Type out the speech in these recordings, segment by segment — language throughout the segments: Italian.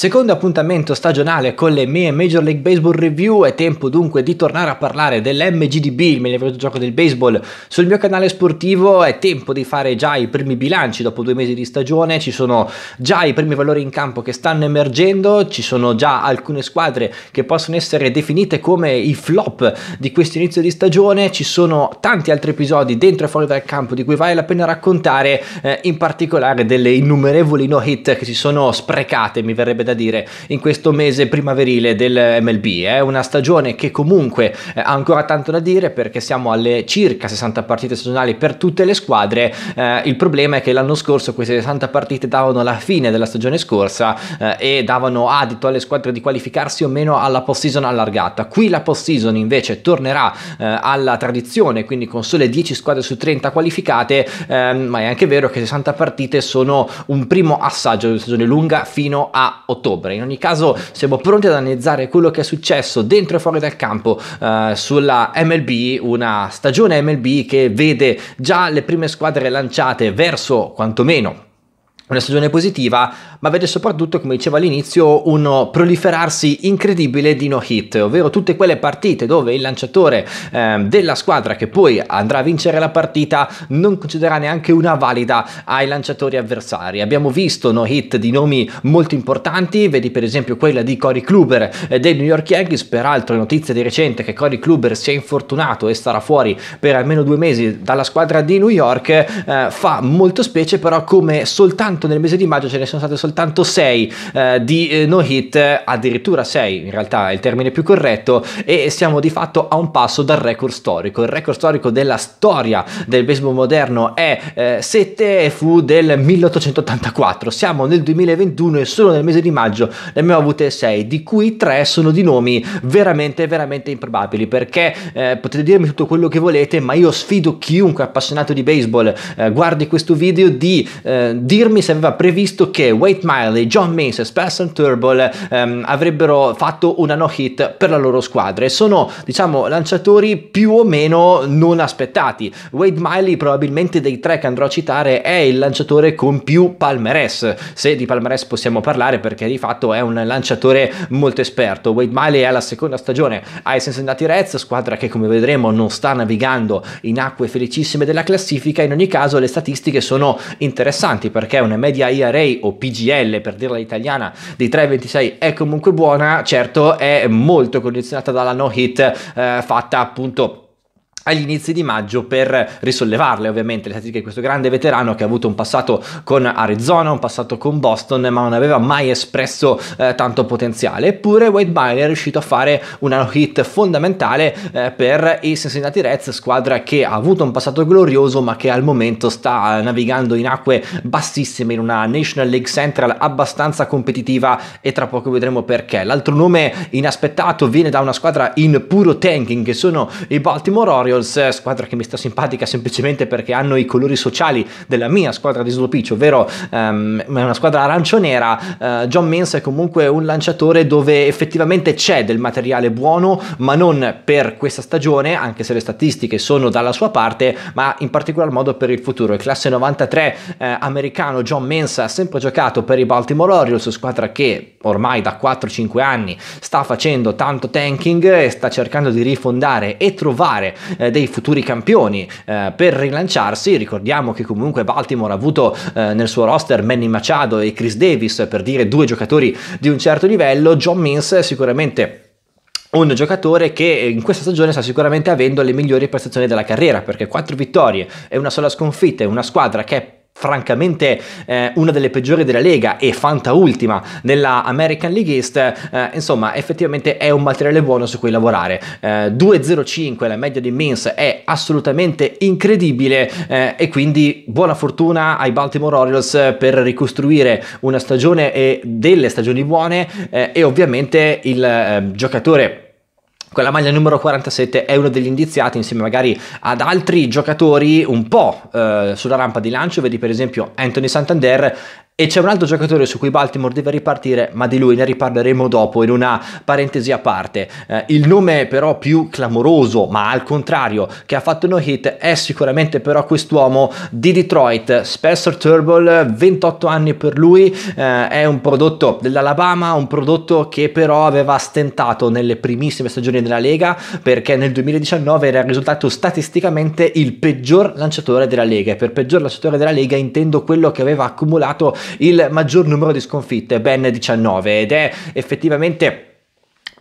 Secondo appuntamento stagionale con le mie Major League Baseball Review, è tempo dunque di tornare a parlare dell'MGDB, il miglior gioco del baseball, sul mio canale sportivo, è tempo di fare già i primi bilanci dopo due mesi di stagione, ci sono già i primi valori in campo che stanno emergendo, ci sono già alcune squadre che possono essere definite come i flop di questo inizio di stagione, ci sono tanti altri episodi dentro e fuori dal campo di cui vale la pena raccontare, eh, in particolare delle innumerevoli no hit che si sono sprecate, mi verrebbe da da dire in questo mese primaverile del MLB. È una stagione che comunque eh, ha ancora tanto da dire perché siamo alle circa 60 partite stagionali per tutte le squadre. Eh, il problema è che l'anno scorso queste 60 partite davano la fine della stagione scorsa eh, e davano adito alle squadre di qualificarsi o meno alla post-season allargata. Qui la post-season invece tornerà eh, alla tradizione, quindi con sole 10 squadre su 30 qualificate, ehm, ma è anche vero che 60 partite sono un primo assaggio di una stagione lunga fino a 80 ottobre. In ogni caso siamo pronti ad analizzare quello che è successo dentro e fuori dal campo eh, sulla MLB, una stagione MLB che vede già le prime squadre lanciate verso quantomeno una stagione positiva, ma vede soprattutto, come dicevo all'inizio, un proliferarsi incredibile di no hit, ovvero tutte quelle partite dove il lanciatore eh, della squadra che poi andrà a vincere la partita non concederà neanche una valida ai lanciatori avversari. Abbiamo visto no hit di nomi molto importanti, vedi per esempio quella di Cory Kluber eh, dei New York Yankees, peraltro notizia di recente che Cory Kluber si è infortunato e starà fuori per almeno due mesi dalla squadra di New York, eh, fa molto specie però come soltanto soltanto nel mese di maggio ce ne sono state soltanto 6 eh, di eh, no hit, addirittura 6 in realtà è il termine più corretto, e siamo di fatto a un passo dal record storico. Il record storico della storia del baseball moderno è 7 e fu del 1884. Siamo nel 2021 e solo nel mese di maggio ne abbiamo avute 6, di cui 3 sono di nomi veramente, veramente improbabili perché eh, potete dirmi tutto quello che volete, ma io sfido chiunque appassionato di baseball eh, guardi questo video di eh, dirmi se aveva previsto che Wade Miley, John Mace e Spencer Turnbull ehm, avrebbero fatto una no hit per la loro squadra e sono diciamo lanciatori più o meno non aspettati. Wade Miley probabilmente dei tre che andrò a citare è il lanciatore con più palmarès, se di palmarès possiamo parlare perché di fatto è un lanciatore molto esperto. Wade Miley è alla seconda stagione ai Cincinnati Reds, squadra che come vedremo non sta navigando in acque felicissime della classifica, in ogni caso le statistiche sono interessanti perché è un inflazione media IRA o PGL per dirla italiana di 3,26 è comunque buona, certo è molto condizionata dalla no hit eh, fatta appunto agli inizi di maggio per risollevarle ovviamente le statistiche di questo grande veterano che ha avuto un passato con Arizona, un passato con Boston ma non aveva mai espresso eh, tanto potenziale eppure Wade Miley è riuscito a fare una hit fondamentale eh, per i Cincinnati Reds squadra che ha avuto un passato glorioso ma che al momento sta eh, navigando in acque bassissime in una National League Central abbastanza competitiva e tra poco vedremo perché l'altro nome inaspettato viene da una squadra in puro tanking che sono i Baltimore Orioles Warriors, squadra che mi sta simpatica semplicemente perché hanno i colori sociali della mia squadra di slopiccio, ovvero um, una squadra arancionera, uh, John Mens è comunque un lanciatore dove effettivamente c'è del materiale buono, ma non per questa stagione, anche se le statistiche sono dalla sua parte, ma in particolar modo per il futuro. Il classe 93 eh, americano John Mens ha sempre giocato per i Baltimore Orioles, squadra che ormai da 4-5 anni sta facendo tanto tanking e sta cercando di rifondare e trovare eh, dei futuri campioni eh, per rilanciarsi. Ricordiamo che comunque Baltimore ha avuto eh, nel suo roster Manny Machado e Chris Davis, per dire due giocatori di un certo livello. John Means sicuramente un giocatore che in questa stagione sta sicuramente avendo le migliori prestazioni della carriera perché 4 vittorie e una sola sconfitta e una squadra che è francamente eh, una delle peggiori della Lega e fanta ultima nella American League East, eh, insomma effettivamente è un materiale buono su cui lavorare. Eh, 2.05 la media di Mins è assolutamente incredibile eh, e quindi buona fortuna ai Baltimore Orioles per ricostruire una stagione e delle stagioni buone eh, e ovviamente il eh, giocatore quella maglia numero 47 è uno degli indiziati insieme magari ad altri giocatori un po' eh, sulla rampa di lancio, vedi per esempio Anthony Santander e c'è un altro giocatore su cui Baltimore deve ripartire, ma di lui ne riparleremo dopo in una parentesi a parte. Eh, il nome però più clamoroso, ma al contrario, che ha fatto no hit è sicuramente però quest'uomo di Detroit, Spencer Turble, 28 anni per lui, eh, è un prodotto dell'Alabama, un prodotto che però aveva stentato nelle primissime stagioni della Lega perché nel 2019 era risultato statisticamente il peggior lanciatore della Lega e per peggior lanciatore della Lega intendo quello che aveva accumulato il maggior numero di sconfitte, ben 19, ed è effettivamente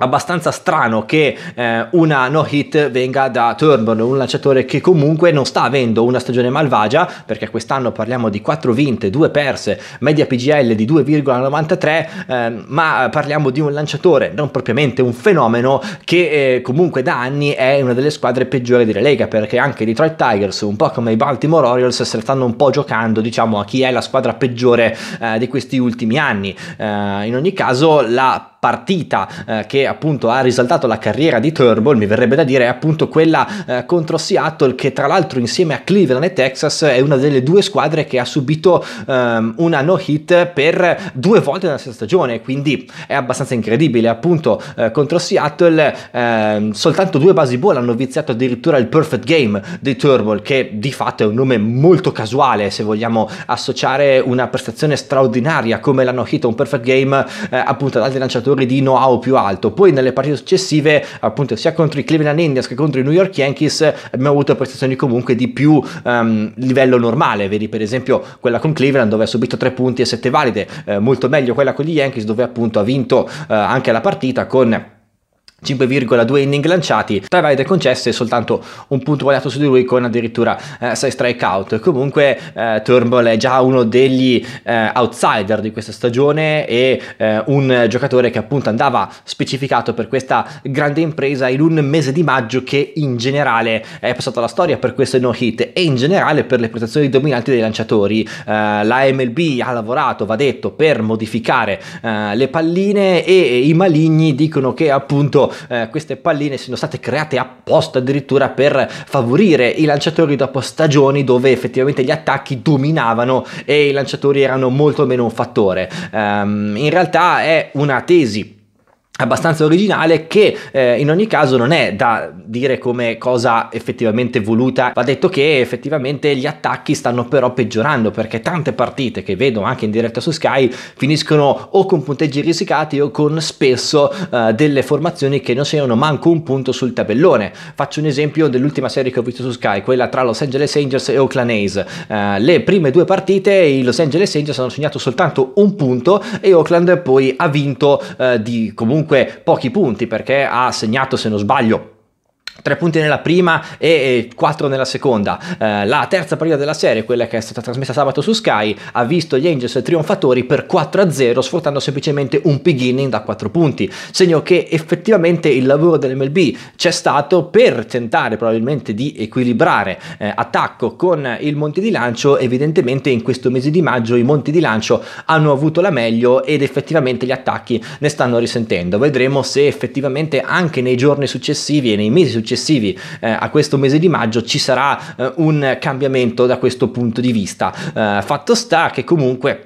abbastanza strano che eh, una no hit venga da Turnbull, un lanciatore che comunque non sta avendo una stagione malvagia, perché quest'anno parliamo di 4 vinte, 2 perse, media PGL di 2,93, eh, ma parliamo di un lanciatore, non propriamente un fenomeno, che eh, comunque da anni è una delle squadre peggiori della Lega, perché anche i Detroit Tigers, un po' come i Baltimore Orioles, se la stanno un po' giocando, diciamo, a chi è la squadra peggiore eh, di questi ultimi anni. Eh, in ogni caso, la partita eh, che appunto ha risaltato la carriera di Turnbull, mi verrebbe da dire, è appunto quella eh, contro Seattle che tra l'altro insieme a Cleveland e Texas è una delle due squadre che ha subito ehm, una no hit per due volte nella stessa stagione, quindi è abbastanza incredibile appunto eh, contro Seattle ehm, soltanto due basi buone hanno viziato addirittura il perfect game di Turnbull che di fatto è un nome molto casuale se vogliamo associare una prestazione straordinaria come la no hit a un perfect game eh, appunto ad altri lanciatori giocatore di know-how più alto. Poi nelle partite successive, appunto, sia contro i Cleveland Indians che contro i New York Yankees, abbiamo avuto prestazioni comunque di più um, livello normale. Vedi per esempio quella con Cleveland dove ha subito 3 punti e 7 valide, eh, molto meglio quella con gli Yankees dove appunto ha vinto eh, anche la partita con 5,2 inning lanciati, 3 valide concesse e soltanto un punto guadagnato su di lui con addirittura eh, 6 strikeout. Comunque eh, Turnbull è già uno degli eh, outsider di questa stagione e eh, un giocatore che appunto andava specificato per questa grande impresa in un mese di maggio che in generale è passato alla storia per queste no hit e in generale per le prestazioni dominanti dei lanciatori. Eh, la MLB ha lavorato, va detto, per modificare eh, le palline e i maligni dicono che appunto eh, queste palline siano state create apposta addirittura per favorire i lanciatori dopo stagioni dove effettivamente gli attacchi dominavano e i lanciatori erano molto meno un fattore. Um, in realtà è una tesi abbastanza originale che eh, in ogni caso non è da dire come cosa effettivamente voluta va detto che effettivamente gli attacchi stanno però peggiorando perché tante partite che vedo anche in diretta su Sky finiscono o con punteggi risicati o con spesso eh, delle formazioni che non segnano manco un punto sul tabellone faccio un esempio dell'ultima serie che ho visto su Sky quella tra Los Angeles Angels e Oakland A's eh, le prime due partite i Los Angeles Angels hanno segnato soltanto un punto e Oakland poi ha vinto eh, di comunque comunque pochi punti perché ha segnato se non sbaglio Tre punti nella prima e quattro nella seconda. Eh, la terza partita della serie, quella che è stata trasmessa sabato su Sky, ha visto gli Angels trionfatori per 4-0 sfruttando semplicemente un beginning da 4 punti. Segno che effettivamente il lavoro dell'MLB c'è stato per tentare probabilmente di equilibrare eh, attacco con il Monte di Lancio. Evidentemente in questo mese di maggio i Monti di Lancio hanno avuto la meglio ed effettivamente gli attacchi ne stanno risentendo. Vedremo se effettivamente anche nei giorni successivi e nei mesi successivi successivi eh, a questo mese di maggio ci sarà eh, un cambiamento da questo punto di vista. Eh, fatto sta che comunque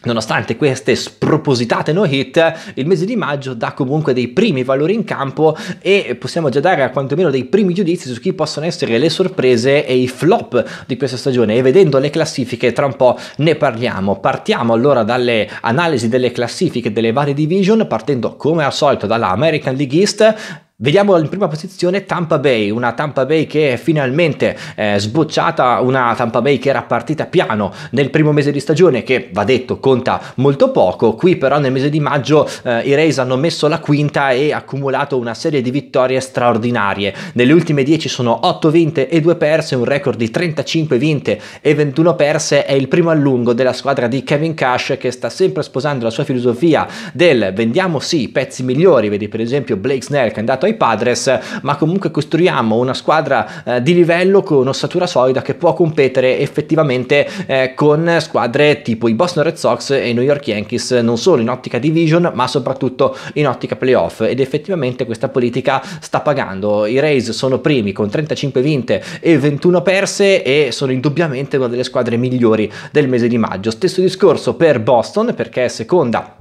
Nonostante queste spropositate no hit, il mese di maggio dà comunque dei primi valori in campo e possiamo già dare quantomeno dei primi giudizi su chi possono essere le sorprese e i flop di questa stagione e vedendo le classifiche tra un po' ne parliamo. Partiamo allora dalle analisi delle classifiche delle varie division partendo come al solito dalla American League East Vediamo in prima posizione Tampa Bay, una Tampa Bay che è finalmente eh, sbocciata, una Tampa Bay che era partita piano nel primo mese di stagione che va detto conta molto poco, qui però nel mese di maggio eh, i Rays hanno messo la quinta e accumulato una serie di vittorie straordinarie, nelle ultime 10 sono 8 vinte e 2 perse, un record di 35 vinte e 21 perse, è il primo allungo della squadra di Kevin Cash che sta sempre sposando la sua filosofia del vendiamo sì pezzi migliori, vedi per esempio Blake Snell che è andato ai Padres, ma comunque costruiamo una squadra eh, di livello con un'ossatura solida che può competere effettivamente eh, con squadre tipo i Boston Red Sox e i New York Yankees, non solo in ottica division, ma soprattutto in ottica playoff. Ed effettivamente questa politica sta pagando. I Rays sono primi con 35 vinte e 21 perse e sono indubbiamente una delle squadre migliori del mese di maggio. Stesso discorso per Boston perché è seconda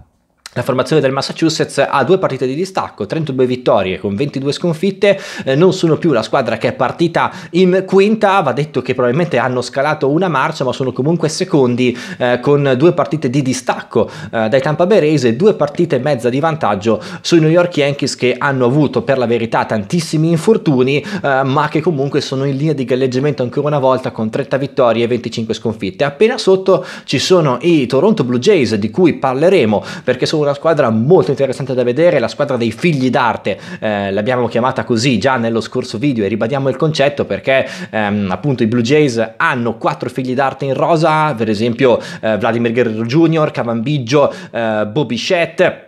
la formazione del Massachusetts ha due partite di distacco, 32 vittorie con 22 sconfitte, eh, non sono più la squadra che è partita in quinta, va detto che probabilmente hanno scalato una marcia ma sono comunque secondi eh, con due partite di distacco eh, dai Tampa Bay Rays e due partite e mezza di vantaggio sui New York Yankees che hanno avuto per la verità tantissimi infortuni eh, ma che comunque sono in linea di galleggiamento ancora una volta con 30 vittorie e 25 sconfitte. Appena sotto ci sono i Toronto Blue Jays di cui parleremo perché sono una squadra molto interessante da vedere, la squadra dei figli d'arte, eh, l'abbiamo chiamata così già nello scorso video e ribadiamo il concetto perché ehm, appunto i Blue Jays hanno quattro figli d'arte in rosa, per esempio eh, Vladimir Guerrero Jr., Cavambiggio, eh, Bobby Shett,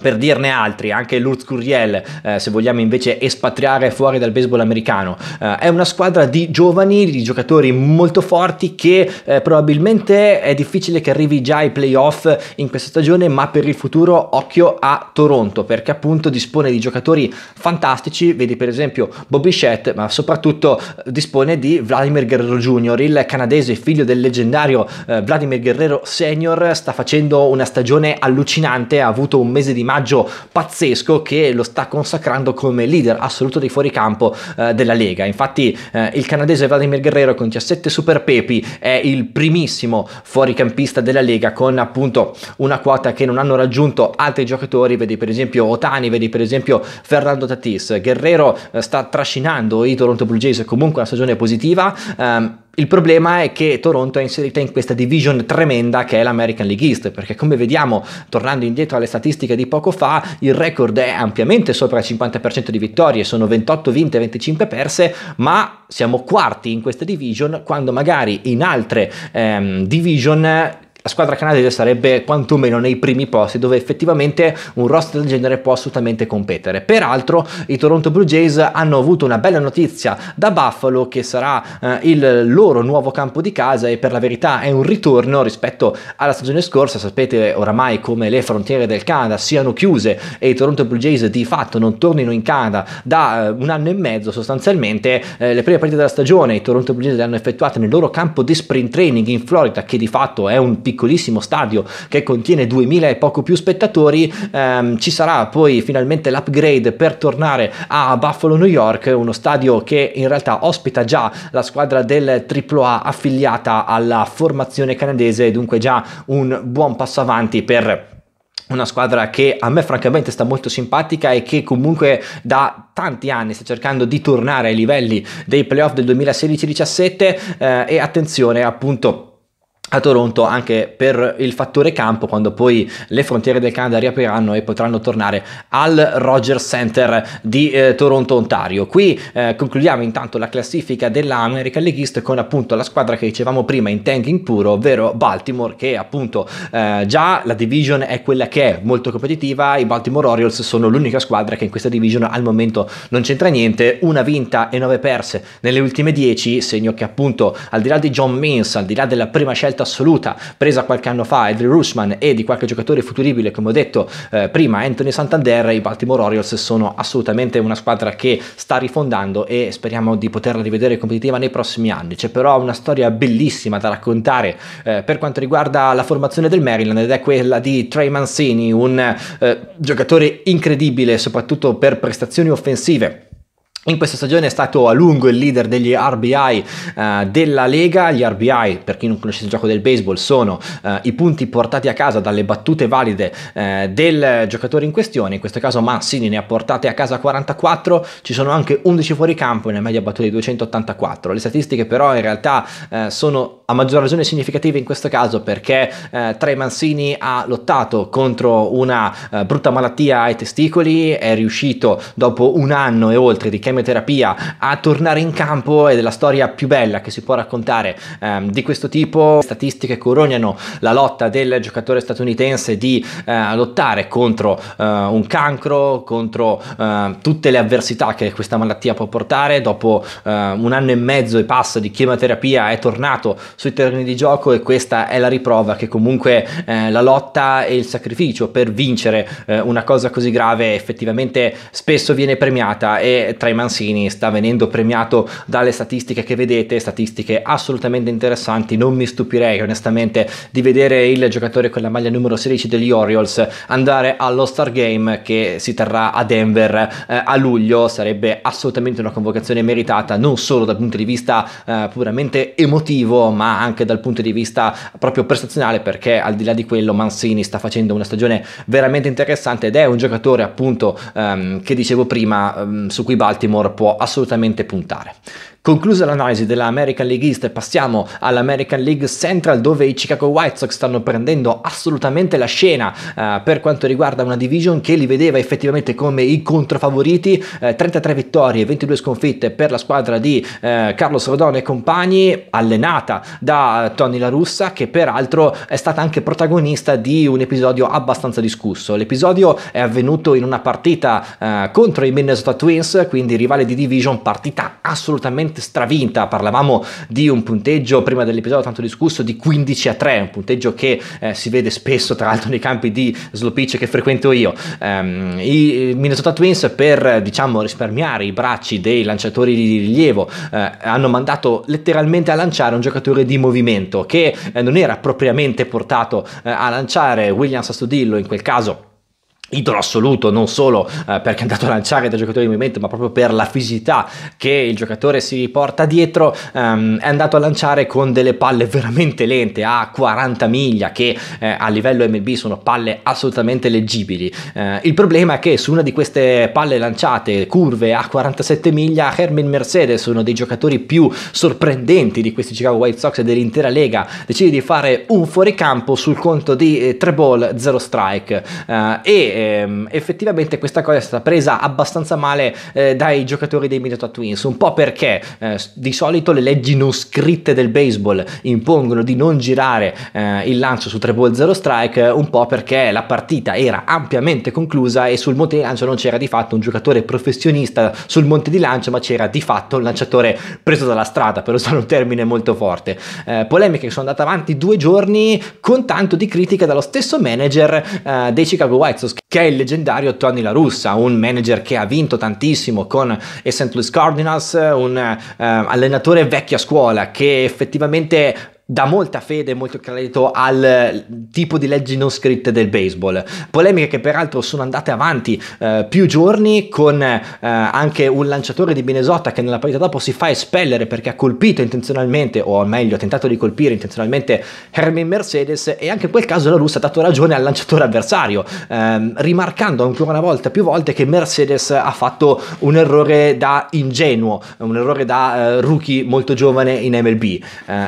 per dirne altri, anche l'Urz Curiel, eh, se vogliamo invece espatriare fuori dal baseball americano, eh, è una squadra di giovani, di giocatori molto forti che eh, probabilmente è difficile che arrivi già ai playoff in questa stagione, ma per il futuro occhio a Toronto, perché appunto dispone di giocatori fantastici, vedi per esempio Bobby Shett, ma soprattutto eh, dispone di Vladimir Guerrero Jr., il canadese figlio del leggendario eh, Vladimir Guerrero Senior, sta facendo una stagione allucinante, ha avuto un mese di Maggio pazzesco che lo sta consacrando come leader assoluto dei fuoricampo eh, della Lega. Infatti eh, il canadese Vladimir Guerrero con 17 super pepi è il primissimo fuoricampista della Lega con appunto una quota che non hanno raggiunto altri giocatori, vedi per esempio Otani, vedi per esempio Fernando Tatis. Guerrero eh, sta trascinando i Toronto Blue Jays comunque una stagione positiva. Ehm, il problema è che Toronto è inserita in questa division tremenda che è l'American League East, perché come vediamo, tornando indietro alle statistiche di poco fa, il record è ampiamente sopra il 50% di vittorie, sono 28 vinte e 25 perse, ma siamo quarti in questa division quando magari in altre ehm, division la squadra canadese sarebbe quantomeno nei primi posti dove effettivamente un roster del genere può assolutamente competere. Peraltro i Toronto Blue Jays hanno avuto una bella notizia da Buffalo che sarà eh, il loro nuovo campo di casa e per la verità è un ritorno rispetto alla stagione scorsa, sapete oramai come le frontiere del Canada siano chiuse e i Toronto Blue Jays di fatto non tornino in Canada da eh, un anno e mezzo sostanzialmente eh, le prime partite della stagione i Toronto Blue Jays le hanno effettuate nel loro campo di sprint training in Florida che di fatto è un piccolo piccolissimo stadio che contiene 2000 e poco più spettatori, ehm, ci sarà poi finalmente l'upgrade per tornare a Buffalo, New York, uno stadio che in realtà ospita già la squadra del AAA affiliata alla formazione canadese, dunque già un buon passo avanti per una squadra che a me francamente sta molto simpatica e che comunque da tanti anni sta cercando di tornare ai livelli dei playoff del 2016-17 eh, e attenzione appunto a Toronto anche per il fattore campo quando poi le frontiere del Canada riapriranno e potranno tornare al Rogers Center di eh, Toronto Ontario. Qui eh, concludiamo intanto la classifica dell'America League East con appunto la squadra che dicevamo prima in tanking puro, ovvero Baltimore che appunto eh, già la division è quella che è molto competitiva, i Baltimore Orioles sono l'unica squadra che in questa division al momento non c'entra niente, una vinta e nove perse nelle ultime dieci, segno che appunto al di là di John Mins, al di là della prima scelta assoluta presa qualche anno fa, Edry Rushman e di qualche giocatore futuribile, come ho detto eh, prima, Anthony Santander, i Baltimore Orioles sono assolutamente una squadra che sta rifondando e speriamo di poterla rivedere competitiva nei prossimi anni. C'è però una storia bellissima da raccontare eh, per quanto riguarda la formazione del Maryland ed è quella di Trey Mancini, un eh, giocatore incredibile soprattutto per prestazioni offensive in questa stagione è stato a lungo il leader degli RBI eh, della Lega. Gli RBI, per chi non conosce il gioco del baseball, sono eh, i punti portati a casa dalle battute valide eh, del giocatore in questione. In questo caso Mancini ne ha portate a casa 44, ci sono anche 11 fuori campo e una media battuta di 284. Le statistiche però in realtà eh, sono a maggior ragione significative in questo caso perché eh, Trey Mancini ha lottato contro una eh, brutta malattia ai testicoli, è riuscito dopo un anno e oltre di cambiare chemioterapia a tornare in campo ed è la storia più bella che si può raccontare ehm, di questo tipo. Statistiche coronano la lotta del giocatore statunitense di eh, lottare contro eh, un cancro, contro eh, tutte le avversità che questa malattia può portare. Dopo eh, un anno e mezzo e passa di chemioterapia è tornato sui terreni di gioco e questa è la riprova che comunque eh, la lotta e il sacrificio per vincere eh, una cosa così grave effettivamente spesso viene premiata e tra i man- Lanzini sta venendo premiato dalle statistiche che vedete, statistiche assolutamente interessanti, non mi stupirei onestamente di vedere il giocatore con la maglia numero 16 degli Orioles andare allo Star Game che si terrà a Denver eh, a luglio, sarebbe assolutamente una convocazione meritata non solo dal punto di vista eh, puramente emotivo ma anche dal punto di vista proprio prestazionale perché al di là di quello Mancini sta facendo una stagione veramente interessante ed è un giocatore appunto ehm, che dicevo prima ehm, su cui Baltimore Gilmore può assolutamente puntare. Conclusa l'analisi della American League East passiamo all'American League Central dove i Chicago White Sox stanno prendendo assolutamente la scena eh, per quanto riguarda una division che li vedeva effettivamente come i controfavoriti, eh, 33 vittorie e 22 sconfitte per la squadra di eh, Carlos Rodone e compagni, allenata da Tony La Russa che peraltro è stata anche protagonista di un episodio abbastanza discusso. L'episodio è avvenuto in una partita eh, contro i Minnesota Twins, quindi rivale di division, partita assolutamente veramente stravinta, parlavamo di un punteggio prima dell'episodio tanto discusso di 15 a 3, un punteggio che eh, si vede spesso tra l'altro nei campi di slow pitch che frequento io. Um, I Minnesota Twins per diciamo risparmiare i bracci dei lanciatori di rilievo eh, hanno mandato letteralmente a lanciare un giocatore di movimento che eh, non era propriamente portato eh, a lanciare Williams a Studillo in quel caso Idolo assoluto non solo eh, perché è andato a lanciare da giocatore di movimento, ma proprio per la fisicità che il giocatore si porta dietro, ehm, è andato a lanciare con delle palle veramente lente a 40 miglia, che eh, a livello MB sono palle assolutamente leggibili. Eh, il problema è che su una di queste palle lanciate, curve a 47 miglia, Hermin Mercedes, uno dei giocatori più sorprendenti di questi Chicago White Sox e dell'intera lega, decide di fare un fuoricampo sul conto di 3 eh, ball 0 strike. Eh, e ehm, effettivamente questa cosa è stata presa abbastanza male eh, dai giocatori dei Minnesota Twins, un po' perché eh, di solito le leggi non scritte del baseball impongono di non girare eh, il lancio su 3 ball 0 strike, un po' perché la partita era ampiamente conclusa e sul monte di lancio non c'era di fatto un giocatore professionista sul monte di lancio, ma c'era di fatto un lanciatore preso dalla strada, per usare un termine molto forte. Eh, polemiche che sono andate avanti due giorni con tanto di critica dallo stesso manager eh, dei Chicago White Sox che è il leggendario Tony La Russa, un manager che ha vinto tantissimo con i eh, St. Louis Cardinals, un eh, allenatore vecchia scuola che effettivamente dà molta fede e molto credito al tipo di leggi non scritte del baseball. Polemiche che peraltro sono andate avanti eh, più giorni con eh, anche un lanciatore di Minnesota che nella partita dopo si fa espellere perché ha colpito intenzionalmente, o meglio ha tentato di colpire intenzionalmente Hermin Mercedes e anche in quel caso la Russa ha dato ragione al lanciatore avversario, ehm, rimarcando ancora una volta, più volte, che Mercedes ha fatto un errore da ingenuo, un errore da eh, rookie molto giovane in MLB. Eh,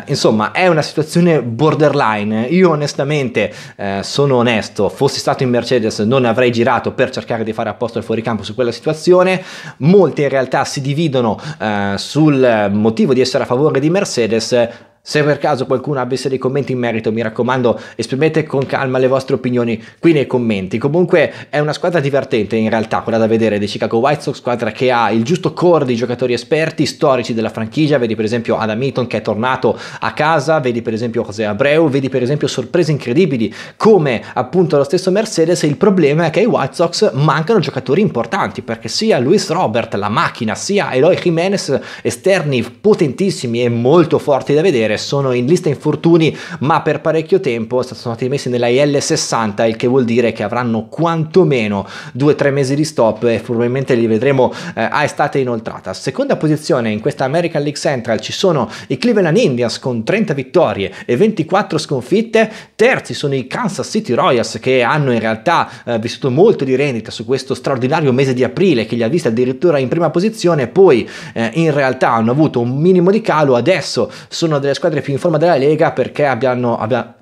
insomma è una situazione borderline. Io onestamente, eh, sono onesto, fossi stato in Mercedes non avrei girato per cercare di fare apposta il fuoricampo su quella situazione. Molte in realtà si dividono eh, sul motivo di essere a favore di Mercedes se per caso qualcuno avesse dei commenti in merito, mi raccomando, esprimete con calma le vostre opinioni qui nei commenti. Comunque è una squadra divertente in realtà, quella da vedere dei Chicago White Sox, squadra che ha il giusto core di giocatori esperti, storici della franchigia, vedi per esempio Adam Eaton che è tornato a casa, vedi per esempio José Abreu, vedi per esempio sorprese incredibili come appunto lo stesso Mercedes, il problema è che ai White Sox mancano giocatori importanti, perché sia Luis Robert, la macchina, sia Eloy Jiménez, esterni potentissimi e molto forti da vedere, sono in lista infortuni, ma per parecchio tempo sono stati messi nella IL60, il che vuol dire che avranno quantomeno 2-3 mesi di stop e probabilmente li vedremo eh, a estate inoltrata. Seconda posizione in questa American League Central ci sono i Cleveland Indians con 30 vittorie e 24 sconfitte, terzi sono i Kansas City Royals che hanno in realtà eh, vissuto molto di rendita su questo straordinario mese di aprile che li ha visti addirittura in prima posizione, poi eh, in realtà hanno avuto un minimo di calo, adesso sono delle squadre più in forma della Lega perché abbiano, abbia,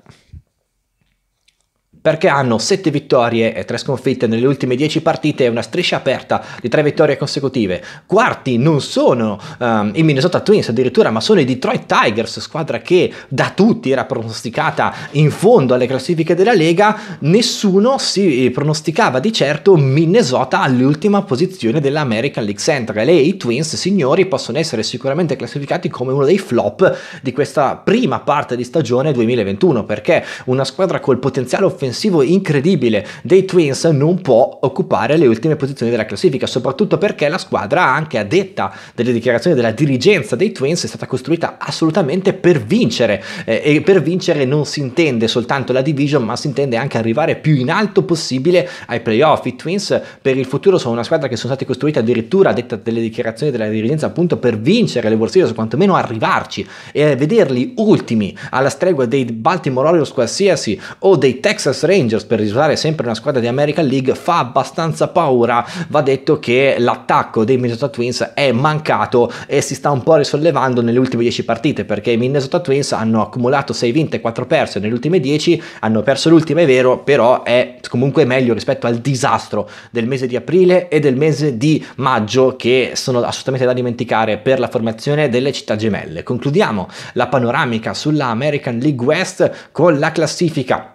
perché hanno 7 vittorie e 3 sconfitte nelle ultime 10 partite e una striscia aperta di 3 vittorie consecutive. Quarti non sono um, i Minnesota Twins addirittura, ma sono i Detroit Tigers, squadra che da tutti era pronosticata in fondo alle classifiche della Lega, nessuno si eh, pronosticava di certo Minnesota all'ultima posizione dell'American League Central e i Twins, signori, possono essere sicuramente classificati come uno dei flop di questa prima parte di stagione 2021, perché una squadra col potenziale offensivo offensivo incredibile dei Twins non può occupare le ultime posizioni della classifica, soprattutto perché la squadra, anche a detta delle dichiarazioni della dirigenza dei Twins, è stata costruita assolutamente per vincere eh, e per vincere non si intende soltanto la division, ma si intende anche arrivare più in alto possibile ai playoff. I Twins per il futuro sono una squadra che sono stati costruiti addirittura a detta delle dichiarazioni della dirigenza appunto per vincere le World Series, quantomeno arrivarci e vederli ultimi alla stregua dei Baltimore Orioles qualsiasi o dei Texas Rangers, per risultare sempre una squadra di American League, fa abbastanza paura. Va detto che l'attacco dei Minnesota Twins è mancato e si sta un po' risollevando nelle ultime 10 partite perché i Minnesota Twins hanno accumulato 6 vinte e 4 perse nelle ultime 10, hanno perso l'ultima, è vero, però è comunque meglio rispetto al disastro del mese di aprile e del mese di maggio che sono assolutamente da dimenticare per la formazione delle città gemelle. Concludiamo la panoramica sulla American League West con la classifica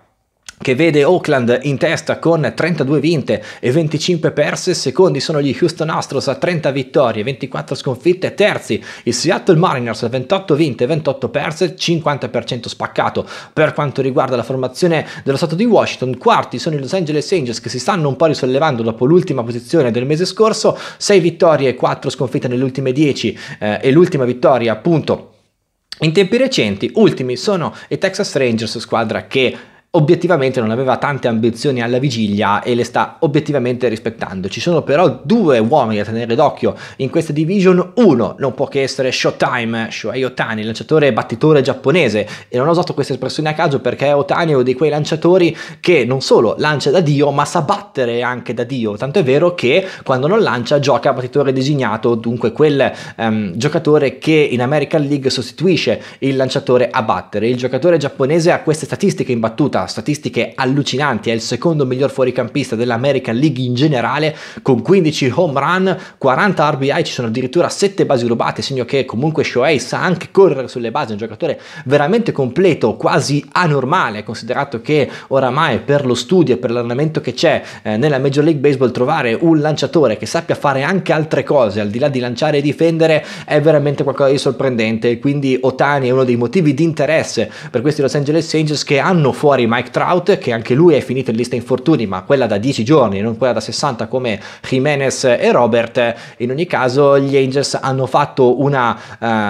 che vede Oakland in testa con 32 vinte e 25 perse, secondi sono gli Houston Astros a 30 vittorie, e 24 sconfitte, terzi i Seattle Mariners a 28 vinte e 28 perse, 50% spaccato per quanto riguarda la formazione dello stato di Washington, quarti sono i Los Angeles Angels che si stanno un po' risollevando dopo l'ultima posizione del mese scorso, 6 vittorie e 4 sconfitte nelle ultime 10 eh, e l'ultima vittoria appunto in tempi recenti, ultimi sono i Texas Rangers, squadra che obiettivamente non aveva tante ambizioni alla vigilia e le sta obiettivamente rispettando. Ci sono però due uomini da tenere d'occhio in questa division, uno non può che essere Showtime, Shohei Otani, lanciatore e battitore giapponese e non ho usato questa espressione a caso perché Otani è uno di quei lanciatori che non solo lancia da Dio ma sa battere anche da Dio, tanto è vero che quando non lancia gioca a battitore designato, dunque quel um, giocatore che in American League sostituisce il lanciatore a battere. Il giocatore giapponese ha queste statistiche in battuta, statistiche allucinanti, è il secondo miglior fuoricampista dell'American League in generale, con 15 home run, 40 RBI, ci sono addirittura 7 basi rubate, segno che comunque Shohei sa anche correre sulle basi, è un giocatore veramente completo, quasi anormale, considerato che oramai per lo studio e per l'allenamento che c'è eh, nella Major League Baseball trovare un lanciatore che sappia fare anche altre cose, al di là di lanciare e difendere, è veramente qualcosa di sorprendente, quindi Otani è uno dei motivi di interesse per questi Los Angeles Angels che hanno fuori Mike Trout, che anche lui è finito in lista infortuni, ma quella da 10 giorni, non quella da 60 come Jimenez e Robert. In ogni caso, gli Angels hanno fatto una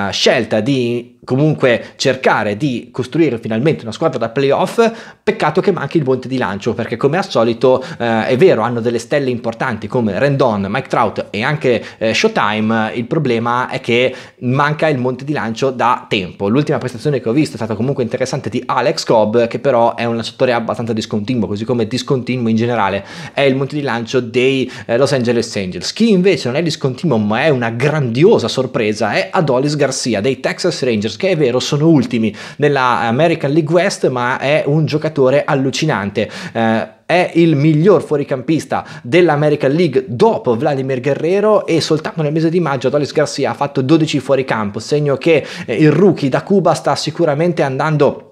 uh, scelta di comunque cercare di costruire finalmente una squadra da playoff, peccato che manchi il monte di lancio perché come al solito eh, è vero hanno delle stelle importanti come Rendon, Mike Trout e anche eh, Showtime, il problema è che manca il monte di lancio da tempo. L'ultima prestazione che ho visto è stata comunque interessante di Alex Cobb che però è un lanciatore abbastanza discontinuo, così come discontinuo in generale è il monte di lancio dei eh, Los Angeles Angels. Chi invece non è discontinuo ma è una grandiosa sorpresa è Adolis Garcia dei Texas Rangers Dodgers, che è vero sono ultimi nella American League West, ma è un giocatore allucinante. Eh, è il miglior fuoricampista dell'American League dopo Vladimir Guerrero e soltanto nel mese di maggio Dolis Garcia ha fatto 12 fuoricampo, segno che eh, il rookie da Cuba sta sicuramente andando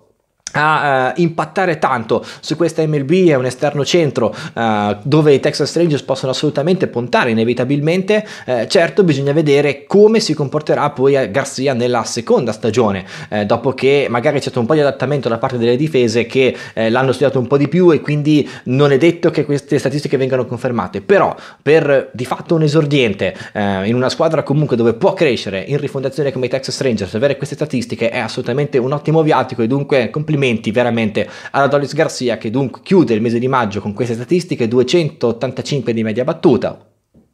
a uh, impattare tanto su questa MLB è un esterno centro uh, dove i Texas Rangers possono assolutamente puntare inevitabilmente uh, certo bisogna vedere come si comporterà poi Garcia nella seconda stagione dopo che magari c'è stato un po' di adattamento da parte delle difese che l'hanno studiato un po' di più e quindi non è detto che queste statistiche vengano confermate però per di fatto un esordiente in una squadra comunque dove può crescere in rifondazione come i Texas Rangers avere queste statistiche è assolutamente un ottimo viatico e dunque complimenti complimenti veramente alla Dolis Garcia che dunque chiude il mese di maggio con queste statistiche 285 di media battuta,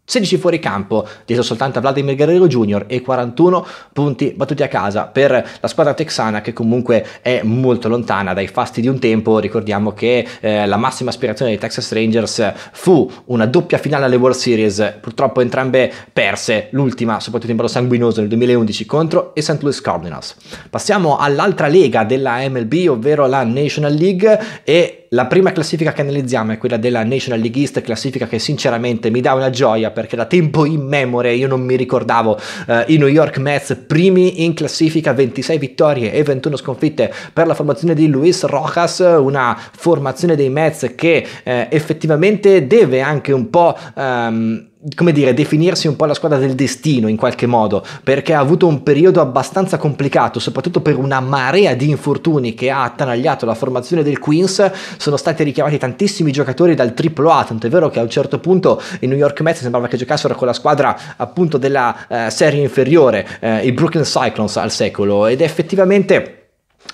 16 fuori campo, dietro soltanto a Vladimir Guerrero Jr. e 41 punti battuti a casa per la squadra texana che comunque è molto lontana dai fasti di un tempo. Ricordiamo che eh, la massima aspirazione dei Texas Rangers fu una doppia finale alle World Series, purtroppo entrambe perse, l'ultima soprattutto in modo sanguinoso nel 2011 contro i St. Louis Cardinals. Passiamo all'altra lega della MLB, ovvero la National League e la prima classifica che analizziamo è quella della National League East, classifica che sinceramente mi dà una gioia perché da tempo in memoria io non mi ricordavo eh, i New York Mets primi in classifica, 26 vittorie e 21 sconfitte per la formazione di Luis Rojas, una formazione dei Mets che eh, effettivamente deve anche un po'... Ehm, come dire, definirsi un po' la squadra del destino in qualche modo, perché ha avuto un periodo abbastanza complicato, soprattutto per una marea di infortuni che ha attanagliato la formazione del Queens, sono stati richiamati tantissimi giocatori dal triplo AAA, tant'è vero che a un certo punto i New York Mets sembrava che giocassero con la squadra appunto della eh, serie inferiore, eh, i Brooklyn Cyclones al secolo, ed effettivamente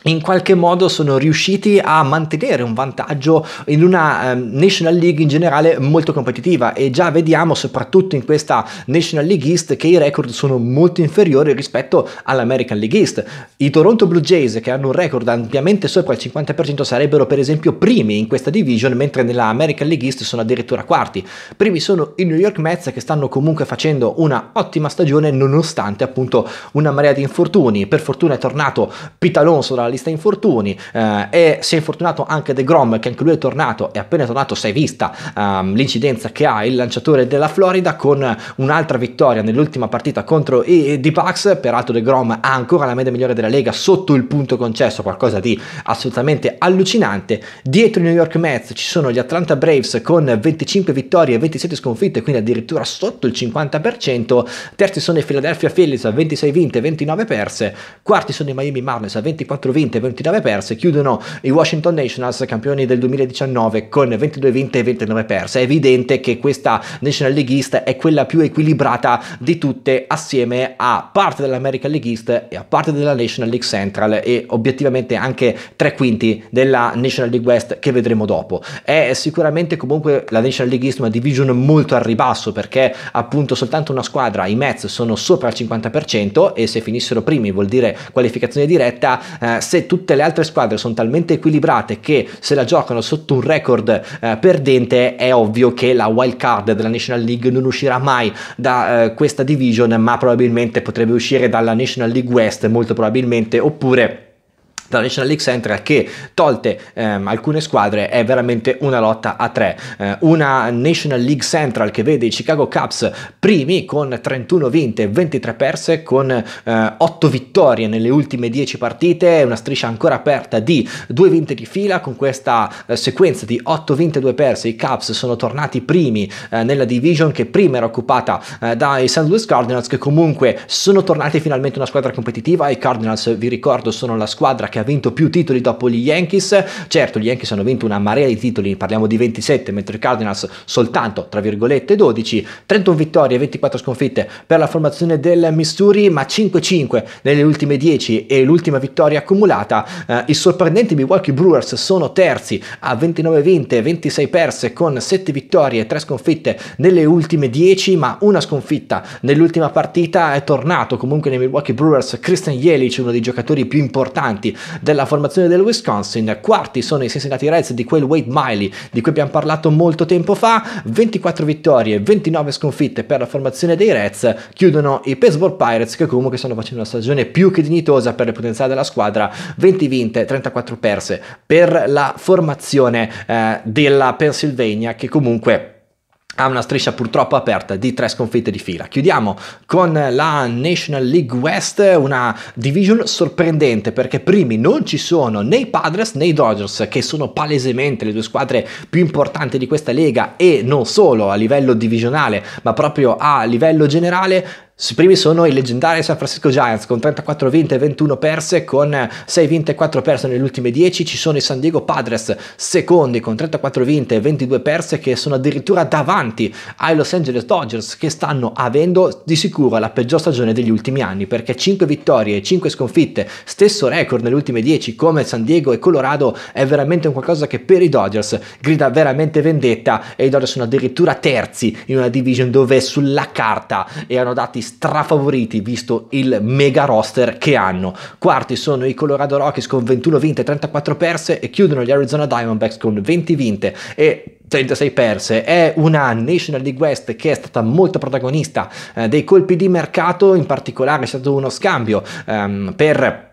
in qualche modo sono riusciti a mantenere un vantaggio in una um, National League in generale molto competitiva e già vediamo soprattutto in questa National League East che i record sono molto inferiori rispetto all'American League East. I Toronto Blue Jays che hanno un record ampiamente sopra il 50% sarebbero per esempio primi in questa division mentre nella American League East sono addirittura quarti. Primi sono i New York Mets che stanno comunque facendo una ottima stagione nonostante appunto una marea di infortuni. Per fortuna è tornato Pete Alonso dalla lista infortuni eh, e si è infortunato anche De Grom che anche lui è tornato e appena tornato sei vista ehm, l'incidenza che ha il lanciatore della Florida con un'altra vittoria nell'ultima partita contro i d bucks peraltro De Grom ha ancora la media migliore della Lega sotto il punto concesso qualcosa di assolutamente allucinante dietro i New York Mets ci sono gli Atlanta Braves con 25 vittorie e 27 sconfitte quindi addirittura sotto il 50% terzi sono i Philadelphia Phillies a 26 vinte e 29 perse quarti sono i Miami Marlins a 24 vinte vinte e 29 perse, chiudono i Washington Nationals campioni del 2019 con 22 vinte e 29 perse. È evidente che questa National League East è quella più equilibrata di tutte assieme a parte dell'American League East e a parte della National League Central e obiettivamente anche tre quinti della National League West che vedremo dopo. È sicuramente comunque la National League East una division molto al ribasso perché appunto soltanto una squadra, i Mets sono sopra il 50% e se finissero primi vuol dire qualificazione diretta, eh, se tutte le altre squadre sono talmente equilibrate che se la giocano sotto un record eh, perdente è ovvio che la wild card della National League non uscirà mai da eh, questa division ma probabilmente potrebbe uscire dalla National League West molto probabilmente oppure la National League Central che tolte ehm, alcune squadre è veramente una lotta a tre. Eh, una National League Central che vede i Chicago Cubs primi con 31 vinte e 23 perse con eh, 8 vittorie nelle ultime 10 partite, una striscia ancora aperta di 2 vinte di fila con questa eh, sequenza di 8 vinte e 2 perse. I Cubs sono tornati primi eh, nella division che prima era occupata eh, dai St. Louis Cardinals che comunque sono tornati finalmente una squadra competitiva. I Cardinals vi ricordo sono la squadra che ha ha vinto più titoli dopo gli Yankees. Certo, gli Yankees hanno vinto una marea di titoli, parliamo di 27, mentre i Cardinals soltanto, tra virgolette, 12. 31 vittorie e 24 sconfitte per la formazione del Missouri, ma 5-5 nelle ultime 10 e l'ultima vittoria accumulata. Eh, I sorprendenti Milwaukee Brewers sono terzi a 29 vinte, 26 perse con 7 vittorie e 3 sconfitte nelle ultime 10, ma una sconfitta nell'ultima partita è tornato comunque nei Milwaukee Brewers Christian Jelic, uno dei giocatori più importanti della formazione del Wisconsin, quarti sono i Cincinnati Reds di quel Wade Miley di cui abbiamo parlato molto tempo fa, 24 vittorie, 29 sconfitte per la formazione dei Reds, chiudono i Pittsburgh Pirates che comunque stanno facendo una stagione più che dignitosa per le potenzialità della squadra, 20 vinte, 34 perse per la formazione eh, della Pennsylvania che comunque ha una striscia purtroppo aperta di tre sconfitte di fila. Chiudiamo con la National League West, una division sorprendente perché primi non ci sono né i Padres né i Dodgers che sono palesemente le due squadre più importanti di questa lega e non solo a livello divisionale ma proprio a livello generale i primi sono i leggendari San Francisco Giants con 34 vinte e 21 perse, con 6 vinte e 4 perse nelle ultime 10. Ci sono i San Diego Padres secondi con 34 vinte e 22 perse che sono addirittura davanti ai Los Angeles Dodgers che stanno avendo di sicuro la peggior stagione degli ultimi anni perché 5 vittorie e 5 sconfitte, stesso record nelle ultime 10 come San Diego e Colorado è veramente un qualcosa che per i Dodgers grida veramente vendetta e i Dodgers sono addirittura terzi in una division dove sulla carta erano dati strafavoriti visto il mega roster che hanno. Quarti sono i Colorado Rockies con 21 vinte e 34 perse e chiudono gli Arizona Diamondbacks con 20 vinte e 36 perse, è una National League West che è stata molto protagonista eh, dei colpi di mercato, in particolare è stato uno scambio ehm, per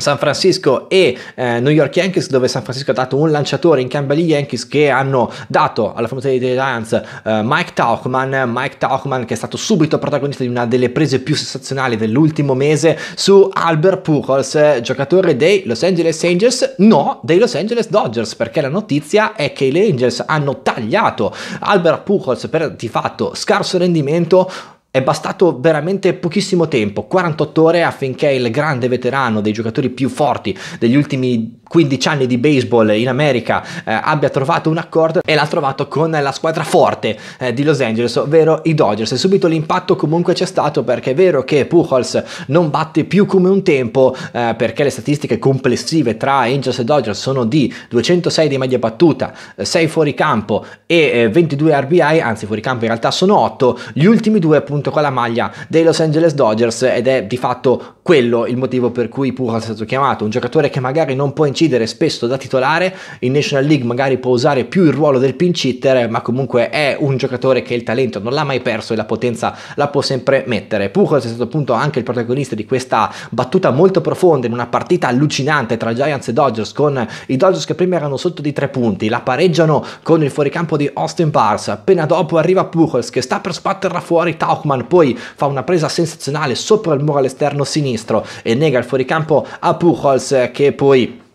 San Francisco e eh, New York Yankees dove San Francisco ha dato un lanciatore in cambio agli Yankees che hanno dato alla famosa dei Giants eh, Mike Tauchman Mike Tauchman che è stato subito protagonista di una delle prese più sensazionali dell'ultimo mese su Albert Pujols giocatore dei Los Angeles Angels no dei Los Angeles Dodgers perché la notizia è che gli Angels hanno tagliato Albert Pujols per di fatto scarso rendimento è bastato veramente pochissimo tempo, 48 ore affinché il grande veterano dei giocatori più forti degli ultimi 15 anni di baseball in America eh, abbia trovato un accordo e l'ha trovato con la squadra forte eh, di Los Angeles, ovvero i Dodgers. E subito l'impatto comunque c'è stato perché è vero che Pujols non batte più come un tempo eh, perché le statistiche complessive tra Angels e Dodgers sono di 206 di media battuta, 6 fuori campo e 22 eh, RBI, anzi fuori campo in realtà sono 8, gli ultimi due appunto appunto con la maglia dei Los Angeles Dodgers ed è di fatto quello il motivo per cui Pujols è stato chiamato, un giocatore che magari non può incidere spesso da titolare, in National League magari può usare più il ruolo del pinch hitter, ma comunque è un giocatore che il talento non l'ha mai perso e la potenza la può sempre mettere. Pujols è stato appunto anche il protagonista di questa battuta molto profonda in una partita allucinante tra Giants e Dodgers con i Dodgers che prima erano sotto di tre punti, la pareggiano con il fuoricampo di Austin Pars, appena dopo arriva Pujols che sta per sbatterla fuori Tauk Lockman poi fa una presa sensazionale sopra il muro all'esterno sinistro e nega il fuoricampo a Pujols che poi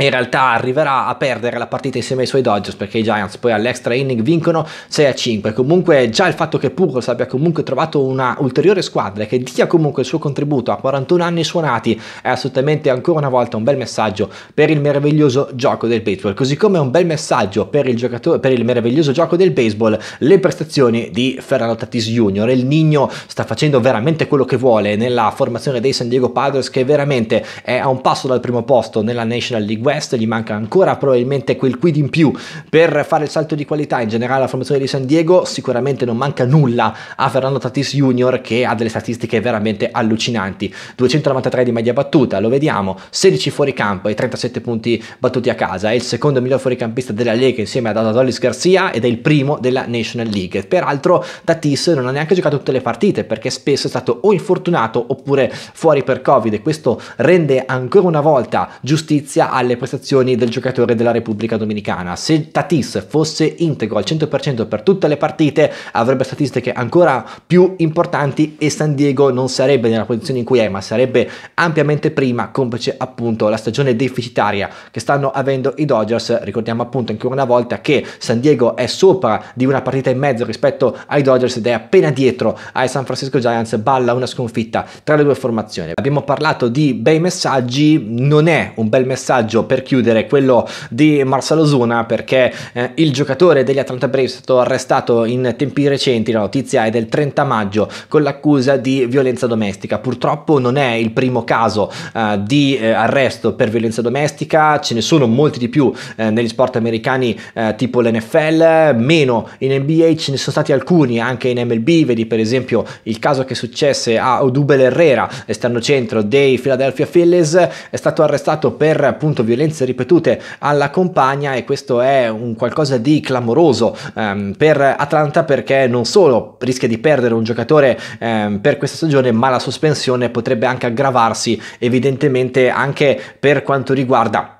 in realtà arriverà a perdere la partita insieme ai suoi Dodgers perché i Giants poi all'extra inning vincono 6 a 5 comunque già il fatto che Purgos abbia comunque trovato una ulteriore squadra e che dia comunque il suo contributo a 41 anni suonati è assolutamente ancora una volta un bel messaggio per il meraviglioso gioco del baseball così come un bel messaggio per il, giocatore, per il meraviglioso gioco del baseball le prestazioni di Ferraro Tatis Junior il Nino sta facendo veramente quello che vuole nella formazione dei San Diego Padres che veramente è a un passo dal primo posto nella National League West, gli manca ancora probabilmente quel quid in più per fare il salto di qualità in generale alla formazione di San Diego, sicuramente non manca nulla a Fernando Tatis Junior che ha delle statistiche veramente allucinanti, 293 di media battuta, lo vediamo, 16 fuori campo e 37 punti battuti a casa, è il secondo miglior fuoricampista della Lega insieme ad Adolis Garcia ed è il primo della National League. Peraltro Tatis non ha neanche giocato tutte le partite perché spesso è stato o infortunato oppure fuori per Covid e questo rende ancora una volta giustizia alle alle prestazioni del giocatore della Repubblica Dominicana. Se Tatis fosse integro al 100% per tutte le partite, avrebbe statistiche ancora più importanti e San Diego non sarebbe nella posizione in cui è, ma sarebbe ampiamente prima, complice appunto la stagione deficitaria che stanno avendo i Dodgers. Ricordiamo appunto ancora una volta che San Diego è sopra di una partita e mezzo rispetto ai Dodgers ed è appena dietro ai San Francisco Giants, balla una sconfitta tra le due formazioni. Abbiamo parlato di bei messaggi, non è un bel messaggio appunto per chiudere quello di Marcelo Zuna perché eh, il giocatore degli Atlanta Braves è stato arrestato in tempi recenti, la notizia è del 30 maggio con l'accusa di violenza domestica. Purtroppo non è il primo caso eh, di eh, arresto per violenza domestica, ce ne sono molti di più eh, negli sport americani eh, tipo l'NFL, meno in NBA, ce ne sono stati alcuni anche in MLB, vedi per esempio il caso che successe a Odubel Herrera, esterno centro dei Philadelphia Phillies, è stato arrestato per appunto violenze ripetute alla compagna e questo è un qualcosa di clamoroso ehm, per Atlanta perché non solo rischia di perdere un giocatore ehm, per questa stagione ma la sospensione potrebbe anche aggravarsi evidentemente anche per quanto riguarda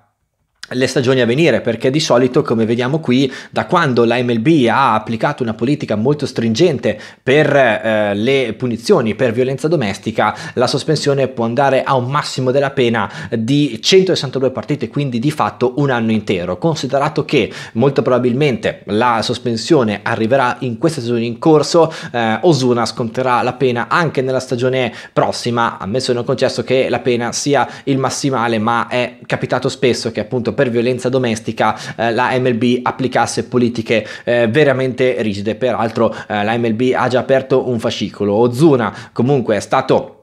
le stagioni a venire perché di solito come vediamo qui da quando la MLB ha applicato una politica molto stringente per eh, le punizioni per violenza domestica la sospensione può andare a un massimo della pena di 162 partite quindi di fatto un anno intero considerato che molto probabilmente la sospensione arriverà in questa stagione in corso eh, Osuna sconterà la pena anche nella stagione prossima ammesso e non concesso che la pena sia il massimale ma è capitato spesso che appunto per violenza domestica eh, la MLB applicasse politiche eh, veramente rigide. Peraltro eh, la MLB ha già aperto un fascicolo. Ozuna comunque è stato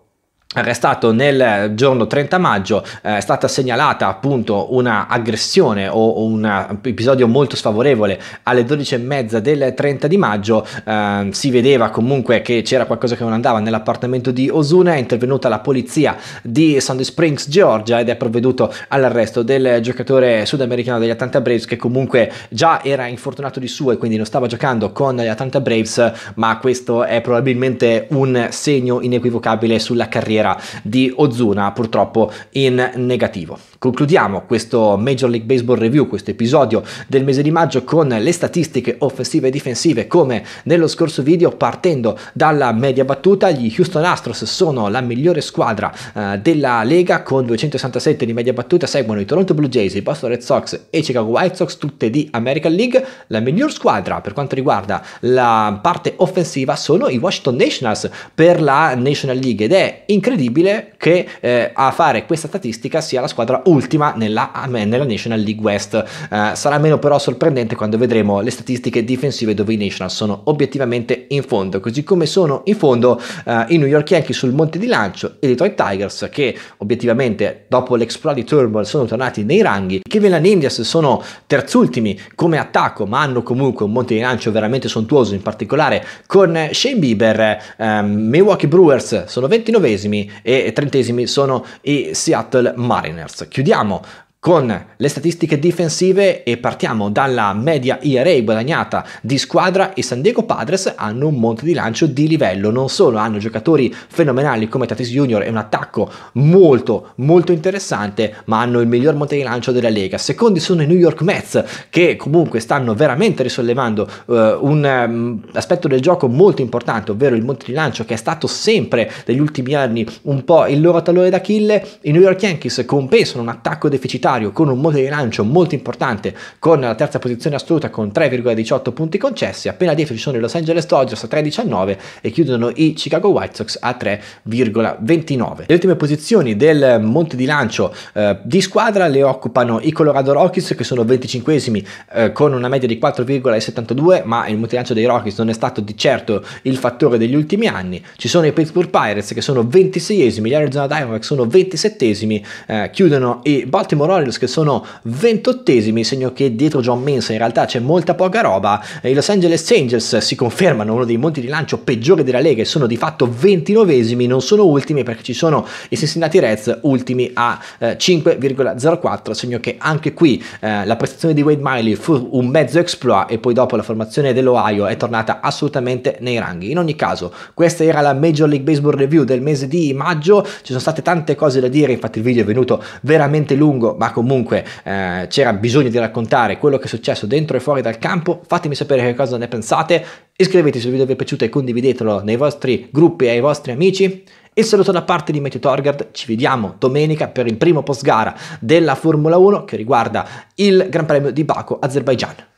arrestato nel giorno 30 maggio eh, è stata segnalata appunto un'aggressione o un episodio molto sfavorevole alle 12 e mezza del 30 di maggio eh, si vedeva comunque che c'era qualcosa che non andava nell'appartamento di Osuna è intervenuta la polizia di Sandy Springs Georgia ed è provveduto all'arresto del giocatore sudamericano degli Atlanta Braves che comunque già era infortunato di suo e quindi non stava giocando con gli Atlanta Braves ma questo è probabilmente un segno inequivocabile sulla carriera di Ozuna purtroppo in negativo. Concludiamo questo Major League Baseball Review, questo episodio del mese di maggio con le statistiche offensive e difensive come nello scorso video partendo dalla media battuta gli Houston Astros sono la migliore squadra eh, della Lega con 267 di media battuta seguono i Toronto Blue Jays, i Boston Red Sox e i Chicago White Sox tutte di American League la miglior squadra per quanto riguarda la parte offensiva sono i Washington Nationals per la National League ed è incredibile che eh, a fare questa statistica sia la squadra ultima nella, nella National League West. Uh, sarà meno però sorprendente quando vedremo le statistiche difensive dove i National sono obiettivamente in fondo, così come sono in fondo uh, i New York Yankees sul monte di lancio e i Detroit Tigers che obiettivamente dopo l'exploit di Turbo sono tornati nei ranghi. I Cleveland Indians sono terzultimi come attacco ma hanno comunque un monte di lancio veramente sontuoso, in particolare con Shane Bieber, um, Milwaukee Brewers sono 29esimi e 30esimi sono i Seattle Mariners. Chiudiamo con le statistiche difensive e partiamo dalla media IRA guadagnata di squadra i San Diego Padres hanno un monte di lancio di livello, non solo hanno giocatori fenomenali come Tatis Junior e un attacco molto molto interessante, ma hanno il miglior monte di lancio della Lega. Secondi sono i New York Mets che comunque stanno veramente risollevando uh, un um, aspetto del gioco molto importante, ovvero il monte di lancio che è stato sempre negli ultimi anni un po' il loro tallone d'Achille. I New York Yankees compensano un attacco deficitario societario con un moto di lancio molto importante con la terza posizione assoluta con 3,18 punti concessi, appena dietro ci sono i Los Angeles Dodgers a 3,19 e chiudono i Chicago White Sox a 3,29. Le ultime posizioni del monte di lancio eh, di squadra le occupano i Colorado Rockies che sono 25esimi eh, con una media di 4,72 ma il monte di lancio dei Rockies non è stato di certo il fattore degli ultimi anni, ci sono i Pittsburgh Pirates che sono 26esimi, gli Arizona Diamondbacks sono 27esimi, eh, chiudono i Baltimore Orioles che sono 28esimi, segno che dietro John Mesa in realtà c'è molta poca roba, i Los Angeles Angels eh, si confermano uno dei monti di lancio peggiori della Lega e sono di fatto 29esimi, non sono ultimi perché ci sono i Cincinnati Reds ultimi a eh, 5,04, segno che anche qui eh, la prestazione di Wade Miley fu un mezzo exploit e poi dopo la formazione dell'Ohio è tornata assolutamente nei ranghi. In ogni caso, questa era la Major League Baseball Review del mese di maggio, ci sono state tante cose da dire, infatti il video è venuto veramente lungo, ma ma comunque eh, c'era bisogno di raccontare quello che è successo dentro e fuori dal campo. Fatemi sapere che cosa ne pensate. Iscrivetevi se il video vi è piaciuto e condividetelo nei vostri gruppi e ai vostri amici. Il saluto da parte di Matthew Torgard, ci vediamo domenica per il primo post gara della Formula 1 che riguarda il Gran Premio di Baku, Azerbaijan.